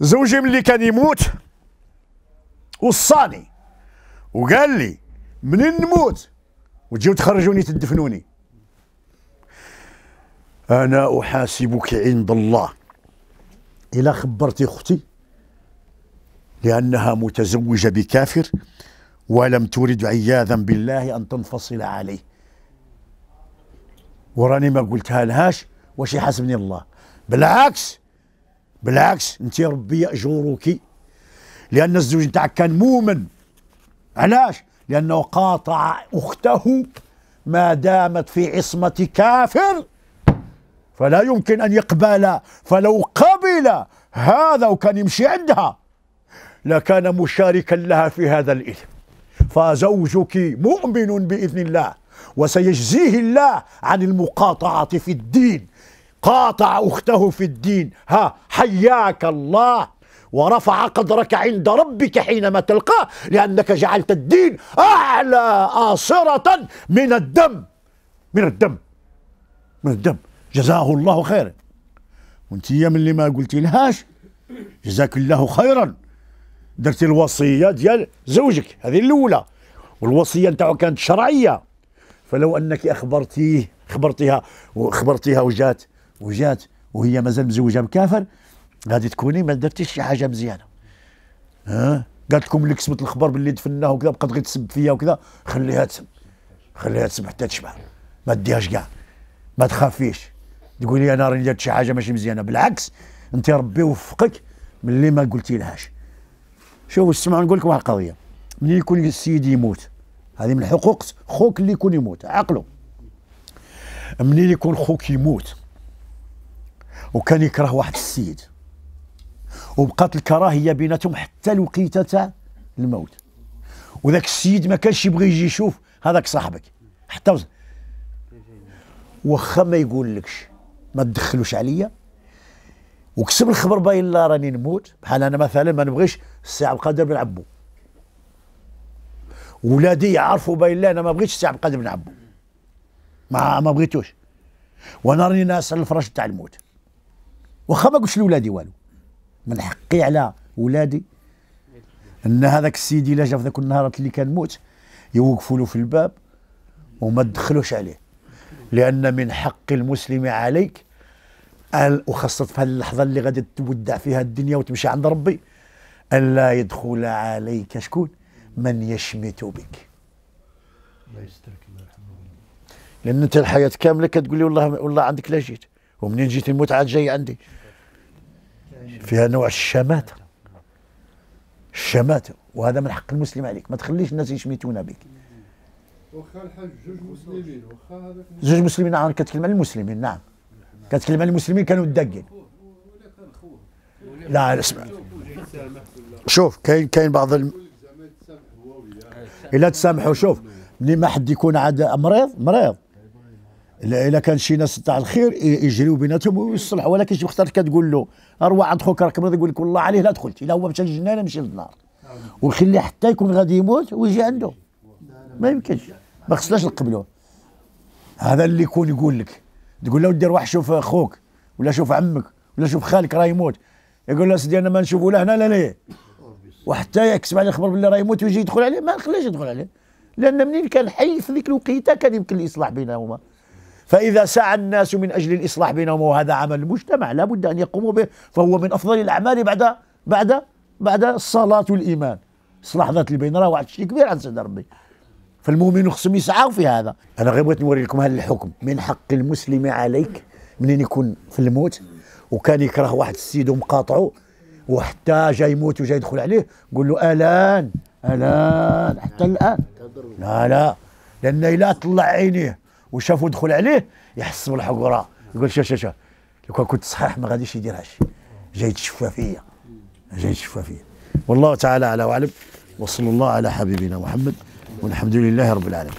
زوجي ملي كان يموت وصاني وقال لي منين نموت وتجيو تخرجوني تدفنوني انا احاسبك عند الله الا خبرتي اختي لانها متزوجه بكافر ولم ترد عياذا بالله ان تنفصل عليه وراني ما قلتها لهاش واش يحاسبني الله بالعكس بالعكس انت ربي اجورك لان الزوج نتاعك كان مؤمن علاش لانه قاطع اخته ما دامت في عصمه كافر فلا يمكن ان يقبل فلو قبل هذا وكان يمشي عندها لكان مشاركا لها في هذا الاثم فزوجك مؤمن باذن الله وسيجزيه الله عن المقاطعه في الدين قاطع أخته في الدين ها حياك الله ورفع قدرك عند ربك حينما تلقاه لأنك جعلت الدين أعلى آصرة من الدم من الدم من الدم جزاه الله خيرا وانت من اللي ما قلت لهاش جزاك الله خيرا درت الوصية ديال زوجك هذه الأولى والوصية نتاعو كانت شرعية فلو أنك أخبرتيه أخبرتيها وأخبرتيها وجات وجات وهي مازال مزوجه بكافر غادي تكوني ما درتيش شي حاجه مزيانه ها قالت لكم اللي كسبت الخبر باللي دفناه وكذا بقات غير تسب فيا وكذا خليها تسب خليها تسب حتى تشبع ما ديهاش كاع ما تخافيش تقولي انا راني درت شي حاجه ماشي مزيانه بالعكس انت ربي وفقك ملي ما قلتي لهاش شوفوا اسمعوا نقول لكم واحد القضيه من يكون السيد يموت هذه من حقوق خوك اللي يكون يموت عقله من يكون خوك يموت وكان يكره واحد السيد وبقات الكراهيه بيناتهم حتى الوقيته تاع الموت وذاك السيد ما كانش يبغي يجي يشوف هذاك صاحبك حتى وز... واخا ما يقولكش ما تدخلوش عليا وكسب الخبر باين لا راني نموت بحال انا مثلا ما نبغيش السي عبد القادر بن عبو ولادي يعرفوا باين الله انا ما بغيتش السي عبد القادر بن عبو ما ما بغيتوش وانا راني ناس على الفراش تاع الموت واخا ما قلتش لولادي والو من حقي على ولادي ان هذاك السيد الا جا في ذاك النهار اللي كان موت يوقفوا له في الباب وما تدخلوش عليه لان من حق المسلم عليك وخاصه في هذه اللحظه اللي غادي تودع فيها الدنيا وتمشي عند ربي الا يدخل عليك شكون من يشمت بك الله يسترك الله يرحمه لان انت الحياه كامله كتقول لي والله والله عندك لا جيت ومنين جيت المتعه جاي عندي فيها نوع الشماته الشماته وهذا من حق المسلم عليك ما تخليش الناس يشميتونا بك واخا الحاج جوج مسلمين واخا هذاك جوج مسلمين نعم كتكلم على المسلمين نعم كتكلم على المسلمين كانوا داقين لا اسمع شوف كاين كاين بعض الم... الا تسامحوا شوف ملي ما حد يكون عاد مريض مريض الا كان شي ناس تاع الخير يجريو بيناتهم ويصلحوا ولكن شي وقت كتقول له اروح عند خوك راك مريض يقول لك والله عليه لا دخلت الا هو مشى للجنان مشي للنار وخليه حتى يكون غادي يموت ويجي عنده ما يمكنش ما خصناش نقبلوه هذا اللي يكون يقول لك تقول له ودي روح شوف خوك ولا شوف عمك ولا شوف خالك راه يموت يقول له سيدي انا ما نشوفه لا هنا لا ليه وحتى يكسب عليه الخبر باللي راه يموت ويجي يدخل عليه ما نخليهش يدخل عليه لان منين كان حي في ذيك الوقيته كان يمكن الاصلاح بينهما فإذا سعى الناس من أجل الإصلاح بينهم وهذا عمل المجتمع لا بد أن يقوموا به فهو من أفضل الأعمال بعد بعد بعد الصلاة والإيمان إصلاح ذات البين راه واحد الشيء كبير عند سيدي ربي فالمؤمن خصهم يسعوا في هذا أنا غير بغيت نوري لكم هذا الحكم من حق المسلم عليك منين يكون في الموت وكان يكره واحد السيد ومقاطعه وحتى جاي يموت وجاي يدخل عليه قول له الان الان حتى الان لا لا لان الا طلع عينيه وشافو دخل عليه يحس بالحقره يقول شوف شوف شوف لو كان كنت صحيح ما غاديش يدير هادشي جاي الشفافيه جاي الشفافيه والله تعالى على وعلم وصلى الله على حبيبنا محمد والحمد لله رب العالمين